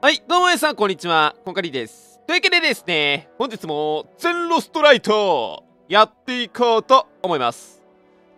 はい、どうも皆さん、こんにちは。こんカリです。というわけでですね、本日も、全ロストライト、やっていこうと思います。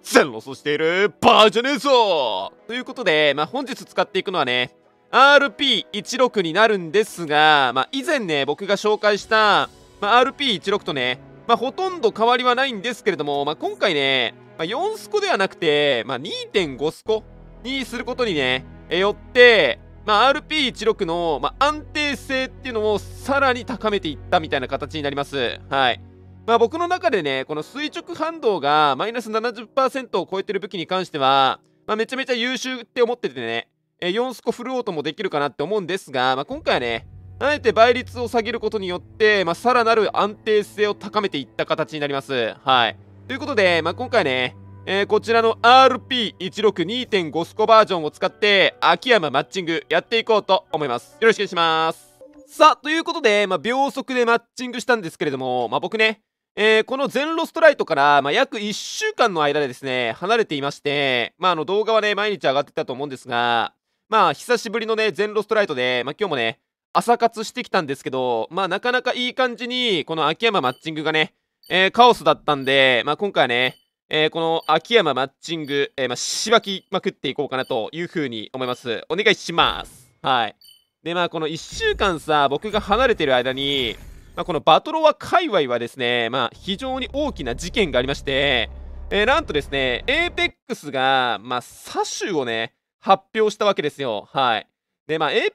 全ロスしているバージョンねえぞということで、まあ、本日使っていくのはね、RP16 になるんですが、まあ、以前ね、僕が紹介した、まあ、RP16 とね、まあ、ほとんど変わりはないんですけれども、まあ、今回ね、まあ、4スコではなくて、まあ、2.5スコにすることにね、よって、まあ、RP16 の、まあ、安定性っていうのをさらに高めていったみたいな形になります。はい。まあ、僕の中でね、この垂直反動がマイナス70%を超えてる武器に関しては、まあ、めちゃめちゃ優秀って思っててね、え4スコフルオートもできるかなって思うんですが、まあ、今回はね、あえて倍率を下げることによって、まあ、さらなる安定性を高めていった形になります。はい。ということで、まあ、今回ね、えー、こちらの RP162.5 スコバージョンを使って、秋山マッチングやっていこうと思います。よろしくお願いします。さあ、ということで、まあ、秒速でマッチングしたんですけれども、まあ、僕ね、えー、この全ロストライトから、まあ、約1週間の間でですね、離れていまして、まあ、あの動画はね、毎日上がってたと思うんですが、まあ、久しぶりのね、全ロストライトで、まあ、今日もね、朝活してきたんですけど、まあ、なかなかいい感じに、この秋山マッチングがね、えー、カオスだったんで、まあ、今回はね、えー、この秋山マッチング、えー、まあ、しばきまくっていこうかなというふうに思います。お願いします。はい。で、まあ、この1週間さ、僕が離れてる間に、まあ、このバトロワ界隈はですね、まあ、非常に大きな事件がありまして、えー、なんとですね、apex が、まあ、サシをね、発表したわけですよ。はい。で、まあ、apex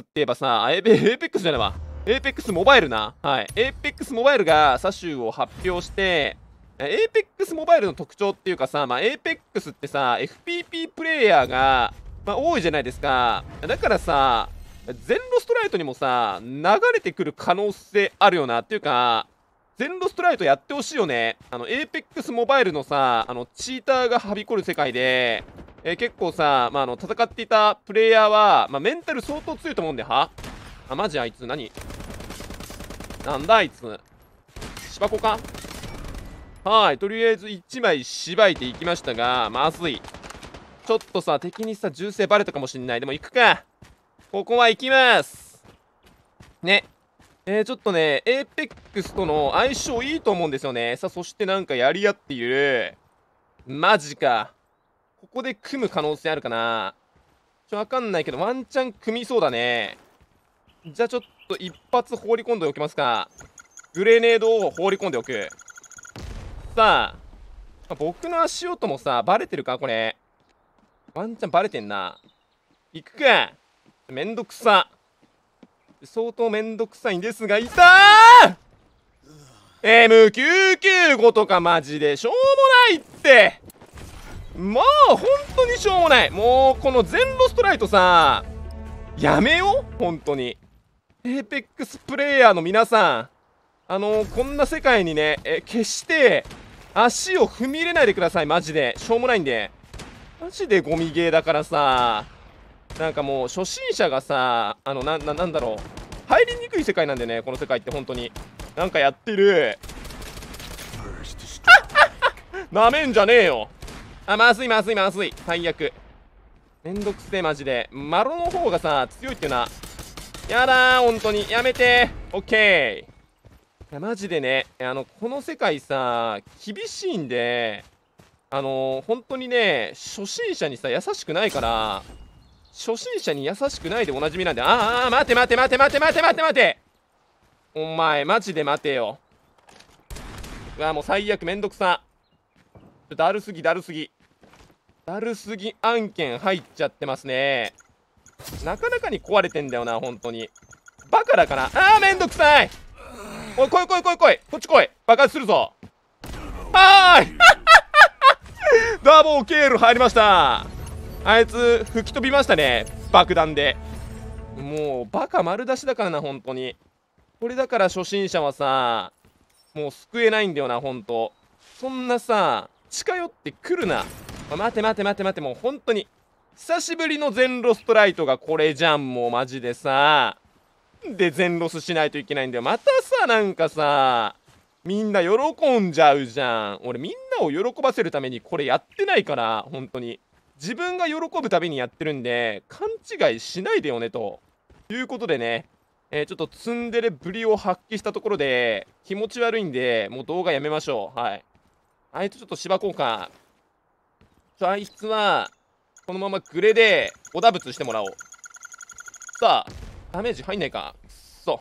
って言えばさ、apex じゃないわ。apex モバイルな。はい。apex モバイルがサシを発表して、APEX モバイルの特徴っていうかさ、まあ、APEX ってさ、FPP プレイヤーが、まあ、多いじゃないですか。だからさ、全ロストライトにもさ、流れてくる可能性あるよなっていうか、全ロストライトやってほしいよね。あの、APEX モバイルのさ、あの、チーターがはびこる世界で、えー、結構さ、まあ、あの、戦っていたプレイヤーは、まあ、メンタル相当強いと思うんだよ、はあ、マジあいつ何なんだあいつ。芝子かはいとりあえず1枚しばいていきましたがまずいちょっとさ敵にさ銃声バレたかもしんないでも行くかここは行きますねえー、ちょっとね、エーペックスとの相性いいと思うんですよね。さあ、そしてなんかやり合っている。マジか。ここで組む可能性あるかな。ちょ、わかんないけど、ワンチャン組みそうだね。じゃあちょっと一発放り込んでおきますか。グレネードを放り込んでおく。さ、僕の足音もさ、バレてるかこれ。ワンチャンバレてんな。行くか。めんどくさ。相当めんどくさいんですが、いたー !M995 とかマジで、しょうもないってまあ、本当にしょうもない。もう、この全ロストライトさ、やめよ本当に。エーペックスプレイヤーの皆さん、あのー、こんな世界にね、え、決して、足を踏み入れないでくださいマジでしょうもないんでマジでゴミゲーだからさなんかもう初心者がさあのなななんだろう入りにくい世界なんでねこの世界って本当になんかやってる なめんじゃねえよあまずいまずいまずい最悪めんどくせえマジでマロの方がさ強いっていうなやだー本当にやめてオッケーやマジでねあのこの世界さ厳しいんであの本当にね初心者にさ優しくないから初心者に優しくないでおなじみなんでああ待て待て待て待て待て待て待てお前マジで待てようわもう最悪めんどくさだるすぎだるすぎだるすぎ案件入っちゃってますねなかなかに壊れてんだよな本当にバカだからああめんどくさいおい来い来い来い来いこっち来い爆発するぞはーい ダボーケール入りましたあいつ吹き飛びましたね爆弾でもうバカ丸出しだからな本当にこれだから初心者はさもう救えないんだよな本当そんなさ近寄ってくるな、あ、待て待て待て待てもう本当に久しぶりの全ロストライトがこれじゃんもうマジでさで全ロスしないといけないんだよまたさなんかさみんな喜んじゃうじゃん俺みんなを喜ばせるためにこれやってないから本当に自分が喜ぶためにやってるんで勘違いしないでよねということでね、えー、ちょっとツンデレぶりを発揮したところで気持ち悪いんでもう動画やめましょうはいあいつちょっと芝ちょあいつはこのままグレでおだぶつしてもらおうさあダメージ入んないか。くそ。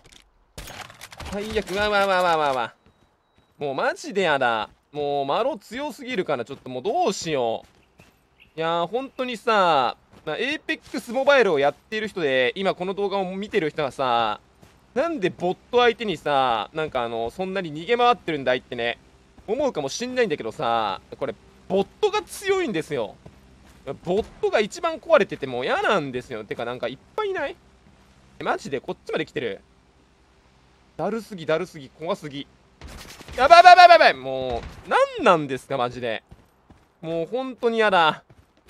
最悪。わわわわわわ。もうマジでやだ。もう、マロ強すぎるから、ちょっともうどうしよう。いやー、本当にさ、エイペックスモバイルをやってる人で、今この動画を見てる人がさ、なんでボット相手にさ、なんかあの、そんなに逃げ回ってるんだいってね、思うかもしんないんだけどさ、これ、ボットが強いんですよ。ボットが一番壊れてても嫌なんですよ。てか、なんかいっぱいいないマジでこっちまで来てる。だるすぎ、だるすぎ、怖すぎ。やばいやばいやばいやばいもう、何なんですか、マジで。もう、本当にやだ。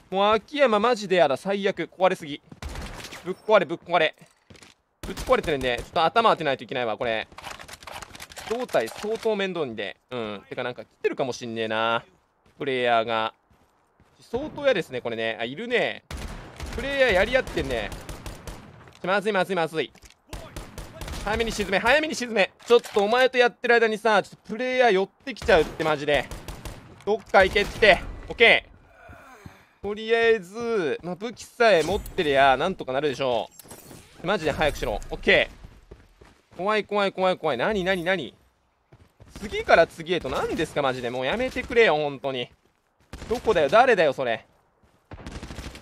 もう、秋山マジでやだ。最悪。壊れすぎ。ぶっ壊れ、ぶっ壊れ。ぶっ壊れてるんで、ちょっと頭当てないといけないわ、これ。胴体相当面倒にで。うん。てか、なんか来てるかもしんねえな。プレイヤーが。相当嫌ですね、これね。あ、いるね。プレイヤーやり合ってんね。まずいまずいまずい早めに沈め早めに沈めちょっとお前とやってる間にさちょっとプレイヤー寄ってきちゃうってマジでどっか行けって OK とりあえず、まあ、武器さえ持ってりゃなんとかなるでしょうマジで早くしろ OK 怖い怖い怖い怖い何何何次から次へと何ですかマジでもうやめてくれよ本当にどこだよ誰だよそれ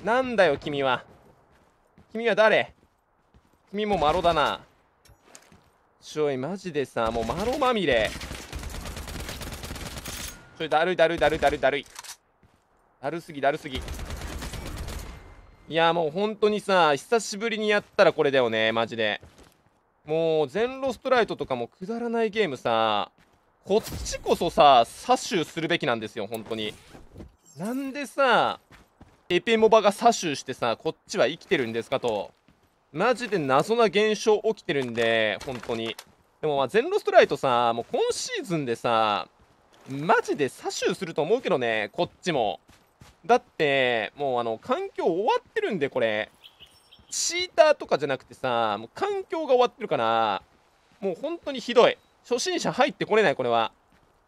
なんだよ君は君は誰君もマロだなちょいマジでさもうマロまみれちょいだるいだるいだるいだるいだるいだるすぎだるすぎいやもう本当にさ久しぶりにやったらこれだよねマジでもう全ロストライトとかもくだらないゲームさこっちこそさ左守するべきなんですよ本当になんでさエペモバが左守してさこっちは生きてるんですかとマジで謎な現象起きてるんで、本当に。でもまあ、ゼンロストライトさ、もう今シーズンでさ、マジで左臭すると思うけどね、こっちも。だって、もうあの、環境終わってるんで、これ。チーターとかじゃなくてさ、もう環境が終わってるから、もう本当にひどい。初心者入ってこれない、これは。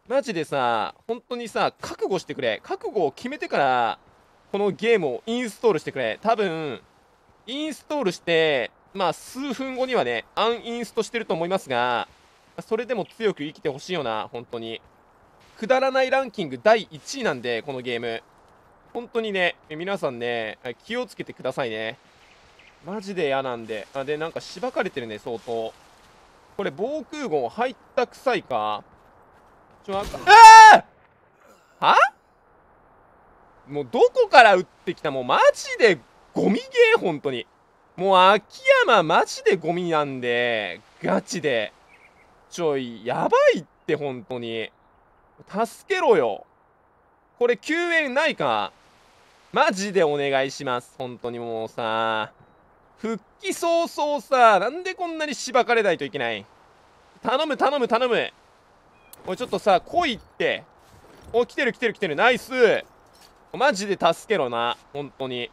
マジでさ、本当にさ、覚悟してくれ。覚悟を決めてから、このゲームをインストールしてくれ。多分、インストールして、まあ、数分後にはね、アンインストしてると思いますが、それでも強く生きてほしいよな、本当に。くだらないランキング第1位なんで、このゲーム。本当にね、皆さんね、気をつけてくださいね。マジで嫌なんで。あで、なんかしばかれてるね、相当。これ、防空壕入った臭いかちょ、あっあはもうどこから撃ってきたもうマジでゴミゲー、本当に。もう秋山マジでゴミなんで、ガチで。ちょい、やばいって、本当に。助けろよ。これ救援ないかマジでお願いします。本当にもうさ。復帰早々さ、なんでこんなにしばかれないといけない頼む頼む頼む。おい、ちょっとさ、来いって。お、来てる来てる来てる。ナイス。マジで助けろな。本当に。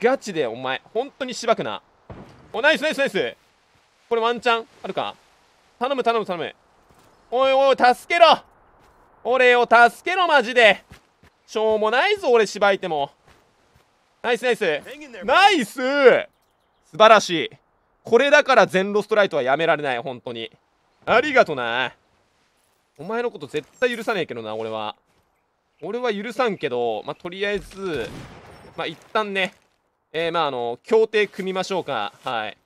ガチでお前、本当にしばくな。お、ナイスナイスナイス。これワンチャンあるか頼む頼む頼む。おいおい、助けろ俺を助けろ、マジで。しょうもないぞ、俺しばいても。ナイスナイス。ナイス素晴らしい。これだから全ロストライトはやめられない、本当に。ありがとな。お前のこと絶対許さねえけどな、俺は。俺は許さんけど、まあ、とりあえず、まあ、一旦ね、えー、まあ、あの、協定組みましょうか。はい。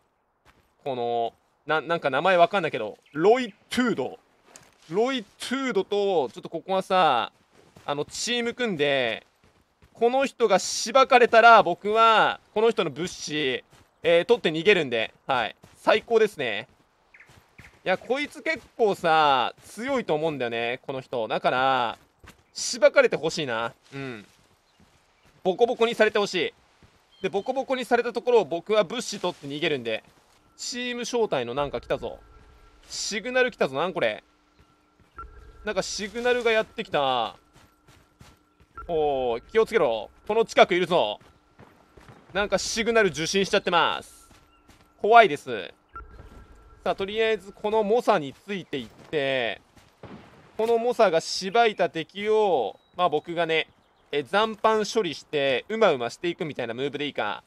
この、な、なんか名前わかんないけど、ロイ・トゥード。ロイ・トゥードと、ちょっとここはさ、あの、チーム組んで、この人がしばかれたら、僕は、この人の物資、えー、取って逃げるんで、はい。最高ですね。いや、こいつ結構さ、強いと思うんだよね、この人。だから、しばかれてほしいな。うん。ボコボコにされてほしい。でボコボコにされたところを僕は物資取って逃げるんでチーム招待のなんか来たぞシグナル来たぞなんこれなんかシグナルがやってきたおお気をつけろこの近くいるぞなんかシグナル受信しちゃってます怖いですさあとりあえずこの猛者についていってこの猛者がしばいた敵をまあ僕がねえ残飯処理してうまうましていくみたいなムーブでいいか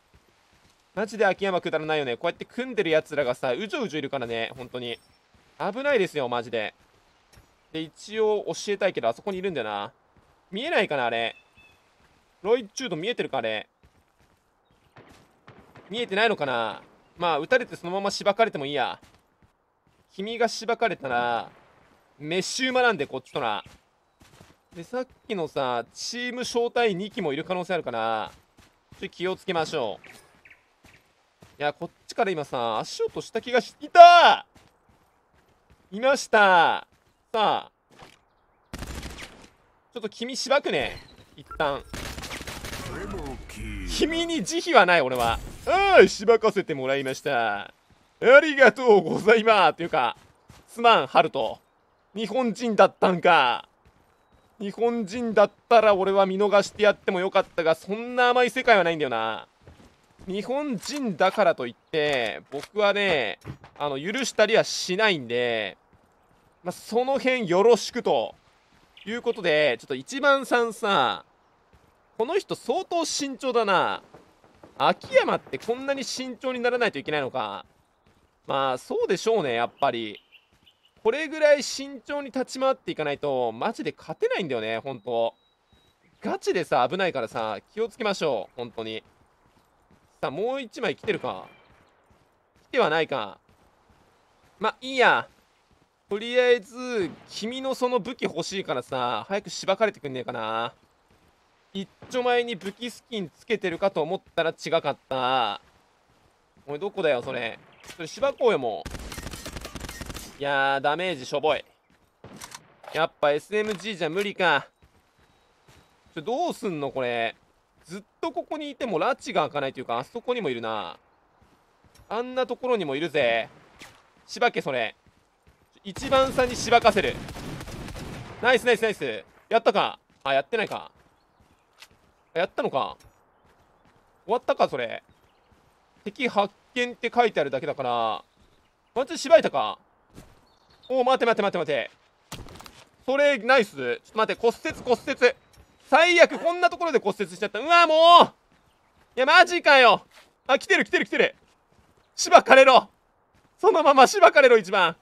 マジで秋山くだらないよねこうやって組んでるやつらがさうじょうじょいるからね本当に危ないですよマジでで一応教えたいけどあそこにいるんだよな見えないかなあれロイチュード見えてるかあれ見えてないのかなまあ撃たれてそのまましばかれてもいいや君がしばかれたらメッシュ馬なんでこっちとなでさっきのさチーム招待2機もいる可能性あるかなちょ気をつけましょういやこっちから今さ足音した気がしいたいましたさあちょっと君しばくね一旦君に慈悲はない俺はあーしばかせてもらいましたありがとうございますというかすまんハルト日本人だったんか日本人だったら俺は見逃してやってもよかったが、そんな甘い世界はないんだよな。日本人だからといって、僕はね、あの、許したりはしないんで、まあ、その辺よろしくと。いうことで、ちょっと1番さんさ、この人相当慎重だな。秋山ってこんなに慎重にならないといけないのか。まあ、そうでしょうね、やっぱり。これぐらい慎重に立ち回っていかないと、マジで勝てないんだよね、本当ガチでさ、危ないからさ、気をつけましょう、本当に。さあ、もう1枚来てるか。来てはないか。まあ、いいや。とりあえず、君のその武器欲しいからさ、早くしばかれてくんねえかな。一丁前に武器スキンつけてるかと思ったら違かった。おい、どこだよ、それ。それしばこうよ、もう。いやーダメージしょぼいやっぱ SMG じゃ無理かちょどうすんのこれずっとここにいても拉致が開かないというかあそこにもいるなあんなところにもいるぜしばけそれ一番差にしばかせるナイスナイスナイスやったかあやってないかあやったのか終わったかそれ敵発見って書いてあるだけだからこいつしばいたかおお、待て待て待て待て。それ、ナイス。ちょっと待って、骨折骨折。最悪、こんなところで骨折しちゃった。うわ、もういや、マジかよ。あ、来てる来てる来てる。芝かれろ。そのまま芝かれろ、一番。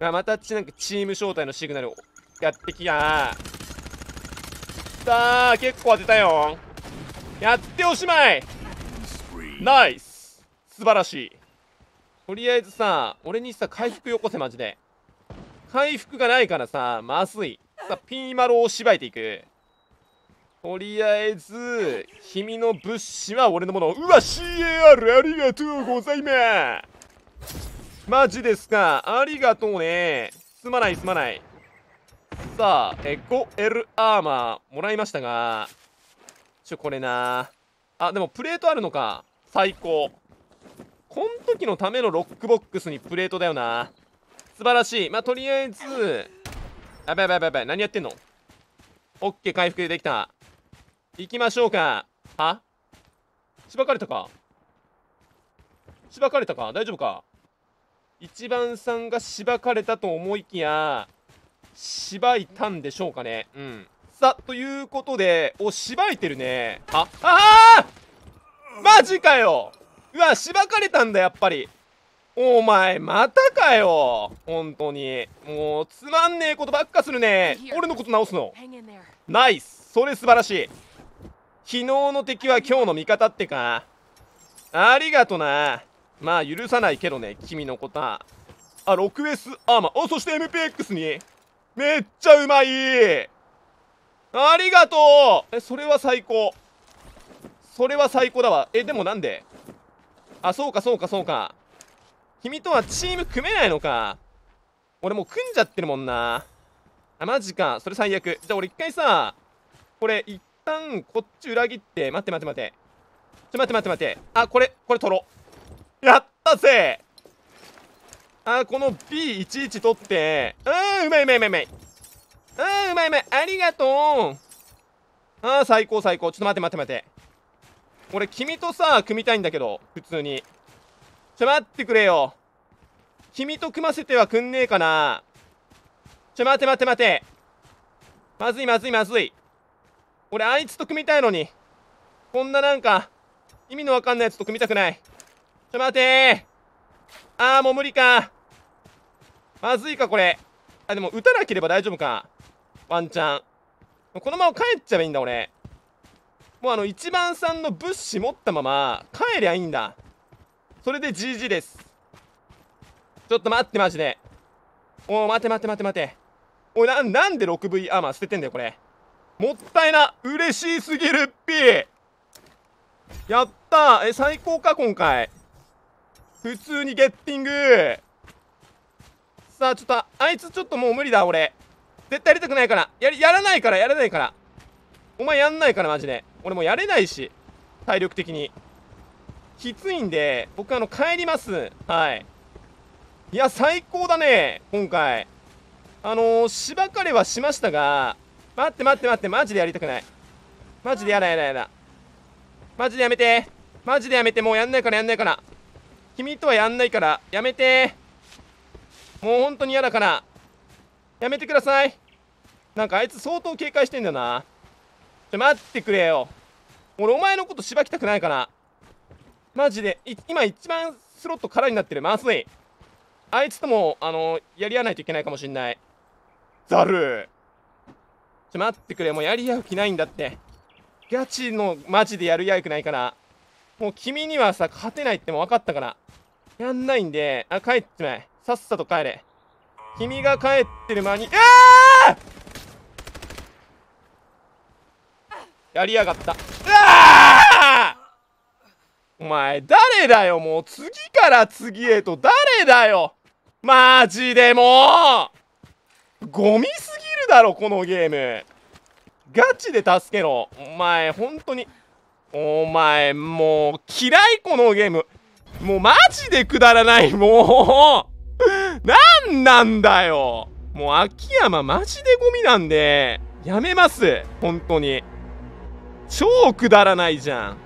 あ、またち、なんかチーム招待のシグナルをやってきやさあ、結構当てたよ。やっておしまい。ナイス。素晴らしい。とりあえずさ、俺にさ、回復よこせ、マジで。回復がないからさ、まずい。さ、ピーマロをしばいていく。とりあえず、君の物資は俺のもの。うわ、CAR ありがとうございます。マジですか。ありがとうね。すまない、すまない。さあ、エコ・エル・アーマーもらいましたが、ちょ、これなあ、でもプレートあるのか。最高。こん時のためのロックボックスにプレートだよな素晴らしいまあとりあえずやばいやばいやばいやばい何やってんのオッケー回復できた行きましょうかはしばかれたかしばかれたか大丈夫か一番さんがしばかれたと思いきやしばいたんでしょうかねうんさということでおしばいてるねはああマジかようわ、しばかれたんだ、やっぱり。お前、またかよ。本当に。もう、つまんねえことばっかするね。俺のこと直すの。ナイス。それ素晴らしい。昨日の敵は今日の味方ってか。ありがとな。まあ、許さないけどね、君のことは。あ、6S アーマー。あ、そして MPX に。めっちゃうまい。ありがとうえ、それは最高。それは最高だわ。え、でもなんであ、そうか、そうか、そうか。君とはチーム組めないのか。俺もう組んじゃってるもんな。あ、マジか。それ最悪。じゃあ俺一回さ、これ一旦こっち裏切って、待って待って待って。ちょ、待って待って待って。あ、これ、これ取ろう。やったぜあ、この B11 取って。うん、うまいうまいうまいうまい。うん、うまいうまい。ありがとう。あー、最高最高。ちょっと待って待って待って。俺、君とさ、組みたいんだけど、普通に。ちょ、待ってくれよ。君と組ませてはくんねえかな。ちょ、待て待て待て。まずいまずいまずい。俺、あいつと組みたいのに。こんななんか、意味のわかんないやつと組みたくない。ちょ、待てああもう無理か。まずいか、これ。あ、でも、打たなければ大丈夫か。ワンチャン。このまま帰っちゃえばいいんだ、俺。もうあの1番さんの物資持ったまま帰りゃいいんだそれで GG ですちょっと待ってマジでおお待て待て待て待ておいななんで 6V アーマー捨ててんだよこれもったいな嬉しすぎるっぴやったえ最高か今回普通にゲッティングさあちょっとあいつちょっともう無理だ俺絶対やりたくないからややらないからやらないからお前やんないからマジで俺もやれないし、体力的に。きついんで、僕あの、帰ります。はい。いや、最高だね、今回。あのー、しばかれはしましたが、待って待って待って、マジでやりたくない。マジでやだやだやだ。マジでやめて。マジでやめて、もうやんないからやんないから。君とはやんないから、やめて。もう本当に嫌だから。やめてください。なんかあいつ相当警戒してんだよな。ちょ、待ってくれよ。俺お前のことしばきたくないかなマジで今一番スロット空になってるまずいあいつともあのやり合わないといけないかもしんないザルちょ待ってくれもうやり合う気ないんだってガチのマジでやり合くないからもう君にはさ勝てないっても分かったからやんないんであ帰ってまえさっさと帰れ君が帰ってる間にあやりやがったうわお前誰だよもう次から次へと誰だよマジでもうゴミすぎるだろこのゲームガチで助けろお前本当にお前もう嫌いこのゲームもうマジでくだらないもう何なんだよもう秋山マジでゴミなんでやめます本当に超くだらないじゃん